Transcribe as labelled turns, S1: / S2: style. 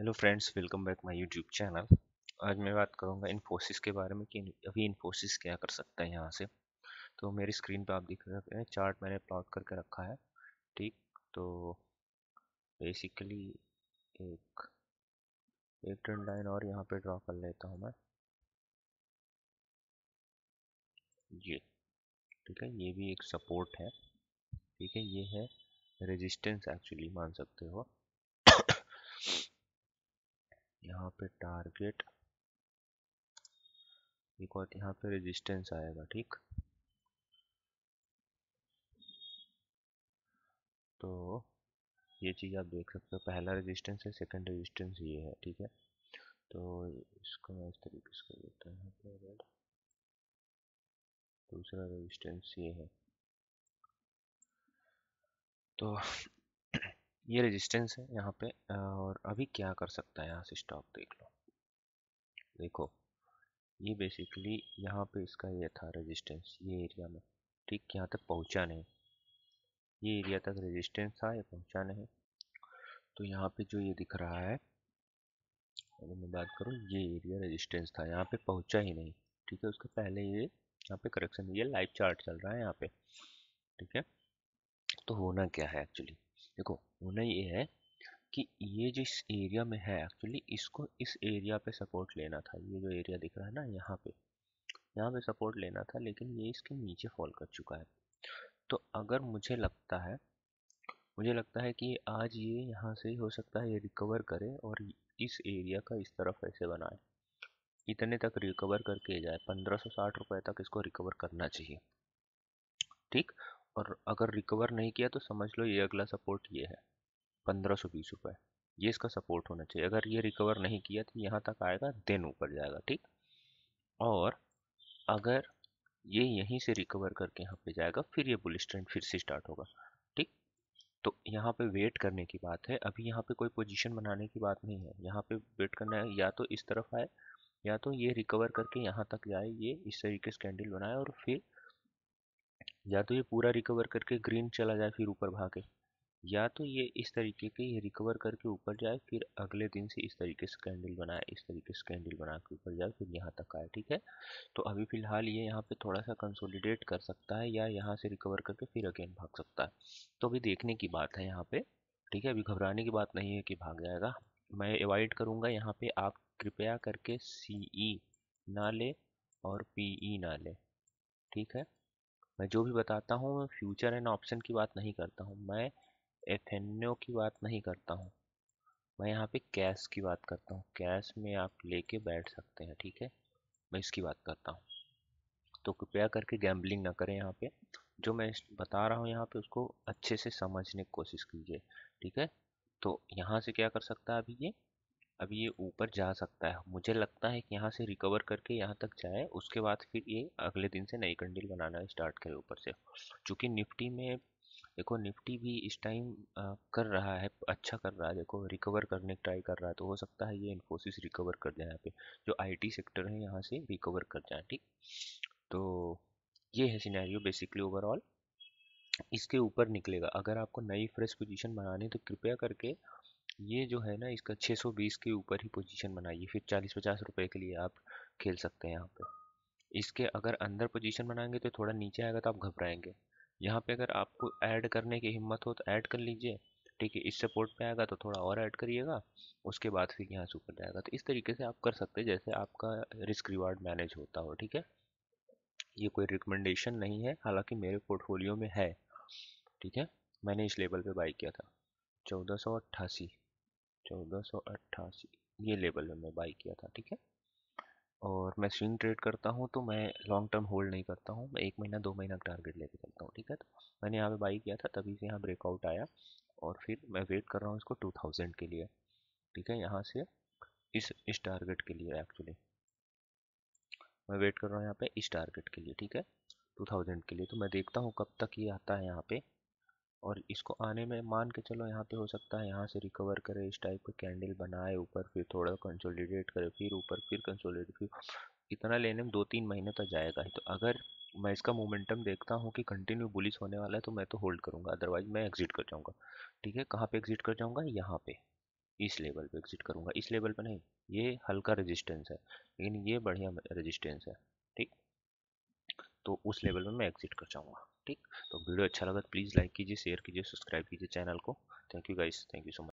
S1: hello friends welcome back my YouTube channel आज मैं बात करूंगा इन्फोसिस के बारे में कि अभी इन्फोसिस क्या कर सकता है यहाँ से तो मेरी स्क्रीन पे आप देख सकते हैं चार्ट मैंने प्लॉट करके रखा है ठीक तो बेसिकली एक एक ट्रेंड लाइन और यहाँ पे ड्रॉ कर लेता हूँ मैं ये ठीक है ये भी एक सपोर्ट है ठीक है ये है रेजिस्टेंस एक्चुअली मान सकते हो यहाँ पे टारगेट और यहाँ पे रेजिस्टेंस आएगा ठीक तो ये चीज़ आप देख सकते हो पहला रेजिस्टेंस है सेकंड रेजिस्टेंस ये है ठीक है तो इसको मैं इस तरीके से कर देता हूँ दूसरा रेजिस्टेंस ये है तो ये रेजिस्टेंस है यहाँ पे और अभी क्या कर सकता है यहाँ से स्टॉक देख लो देखो ये बेसिकली यहाँ पे इसका ये था रेजिस्टेंस ये एरिया में ठीक यहाँ तक पहुँचा नहीं ये एरिया तक रेजिस्टेंस था ये पहुँचा नहीं तो यहाँ पे जो ये दिख रहा है अगर मैं बात करूँ ये एरिया रजिस्टेंस था यहाँ पर पहुँचा ही नहीं ठीक है उसके पहले ये यहाँ पे करेक्शन ये लाइव चार्ट चल रहा है यहाँ पे ठीक है तो होना क्या है एक्चुअली देखो होना ये है कि ये जो इस एरिया में है एक्चुअली इसको इस एरिया पे सपोर्ट लेना था ये जो एरिया दिख रहा है ना यहाँ पे यहाँ पे सपोर्ट लेना था लेकिन ये इसके नीचे फॉल कर चुका है तो अगर मुझे लगता है मुझे लगता है कि आज ये यहाँ से ही हो सकता है ये रिकवर करे और इस एरिया का इस तरफ ऐसे बनाए इतने तक रिकवर करके जाए पंद्रह सौ साठ रुपये तक इसको रिकवर करना चाहिए ठीक और अगर रिकवर नहीं किया तो समझ लो ये अगला सपोर्ट ये है पंद्रह सौ बीस रुपये ये इसका सपोर्ट होना चाहिए अगर ये रिकवर नहीं किया तो यहाँ तक आएगा देन ऊपर जाएगा ठीक और अगर ये यहीं से रिकवर करके यहाँ पे जाएगा फिर ये बुलिस ट्रेंड फिर से स्टार्ट होगा ठीक तो यहाँ पे वेट करने की बात है अभी यहाँ पे कोई पोजीशन बनाने की बात नहीं है यहाँ पे वेट करना है या तो इस तरफ आए या तो ये रिकवर करके यहाँ तक जाए ये इस तरीके से कैंडल बनाए और फिर या तो ये पूरा रिकवर करके ग्रीन चला जाए फिर ऊपर भागे या तो ये इस तरीके के ये रिकवर करके ऊपर जाए फिर अगले दिन से इस तरीके से कैंडल बनाए इस तरीके से कैंडल बना के ऊपर जाए फिर यहाँ तक आए ठीक है तो अभी फ़िलहाल ये यहाँ पे थोड़ा सा कंसोलिडेट कर सकता है या यहाँ से रिकवर करके फिर अगेन भाग सकता है तो अभी देखने की बात है यहाँ पे ठीक है अभी घबराने की बात नहीं है कि भाग जाएगा मैं अवॉइड करूँगा यहाँ पे आप कृपया करके सी e ना ले और पी e ना ले ठीक है मैं जो भी बताता हूँ मैं फ्यूचर एंड ऑप्शन की बात नहीं करता हूँ मैं एफ की बात नहीं करता हूँ मैं यहाँ पे कैश की बात करता हूँ कैश में आप लेके बैठ सकते हैं ठीक है मैं इसकी बात करता हूँ तो कृपया करके गैम्बलिंग ना करें यहाँ पे जो मैं बता रहा हूँ यहाँ पे उसको अच्छे से समझने की कोशिश कीजिए ठीक है तो यहाँ से क्या कर सकता है अभी ये अब ये ऊपर जा सकता है मुझे लगता है कि यहाँ से रिकवर करके यहाँ तक जाए उसके बाद फिर ये अगले दिन से नई कंडील बनाना स्टार्ट करे ऊपर से चूँकि निफ्टी में देखो निफ्टी भी इस टाइम कर रहा है अच्छा कर रहा है देखो रिकवर करने की ट्राई कर रहा है तो हो सकता है ये इन्फोसिस रिकवर कर जाए यहाँ पे जो आईटी सेक्टर है यहाँ से रिकवर कर जाए ठीक तो ये है सिनेरियो बेसिकली ओवरऑल इसके ऊपर निकलेगा अगर आपको नई फ्रेश पोजीशन बनानी है तो कृपया करके ये जो है ना इसका 620 के ऊपर ही पोजीशन बनाइए फिर 40-50 रुपए के लिए आप खेल सकते हैं यहाँ पे इसके अगर अंदर पोजीशन बनाएंगे तो थोड़ा नीचे आएगा तो आप घबराएंगे यहाँ पे अगर आपको ऐड करने की हिम्मत हो तो ऐड कर लीजिए ठीक है इस सपोर्ट पे आएगा तो थोड़ा और ऐड करिएगा उसके बाद फिर यहाँ से ऊपर जाएगा तो इस तरीके से आप कर सकते हैं जैसे आपका रिस्क रिवार्ड मैनेज होता हो ठीक है ये कोई रिकमेंडेशन नहीं है हालांकि मेरे पोर्टफोलियो में है ठीक है मैंने इस लेवल पे बाई किया था चौदह सौ अट्ठासी चौदह सौ अट्ठासी ये लेवल में मैं बाई किया था ठीक है और मैं स्विंग ट्रेड करता हूँ तो मैं लॉन्ग टर्म होल्ड नहीं करता हूँ मैं एक महीना दो महीना का टारगेट लेके चलता हूँ ठीक है तो मैंने यहाँ पे बाई किया था तभी से यहाँ ब्रेकआउट आया और फिर मैं वेट कर रहा हूँ इसको टू थाउजेंड के लिए ठीक है यहाँ से इस इस टारगेट के लिए एक्चुअली मैं वेट कर रहा हूँ यहाँ पर इस टारगेट के लिए ठीक है टू थाउजेंड के लिए तो मैं देखता हूँ कब तक ये आता है यहाँ पर और इसको आने में मान के चलो यहाँ पे हो सकता है यहाँ से रिकवर करे इस टाइप का कैंडल बनाए ऊपर फिर थोड़ा कंसोलिडेट करे फिर ऊपर फिर कंसोलिडेट फिर इतना लेने में दो तीन महीने तक जाएगा ही तो अगर मैं इसका मोमेंटम देखता हूँ कि कंटिन्यू बुलिस होने वाला है तो मैं तो होल्ड करूँगा अदरवाइज मैं एग्जिट कर जाऊँगा ठीक है कहाँ पर एग्जिट कर जाऊँगा यहाँ पर इस लेवल पर एग्जिट करूँगा इस लेवल पर नहीं ये हल्का रजिस्टेंस है लेकिन ये बढ़िया रजिस्टेंस है ठीक तो उस लेवल में मैं एग्जिट कर जाऊँगा ठीक तो वीडियो अच्छा लगा तो प्लीज़ लाइक कीजिए शेयर कीजिए सब्सक्राइब कीजिए चैनल को thank you guys thank you so much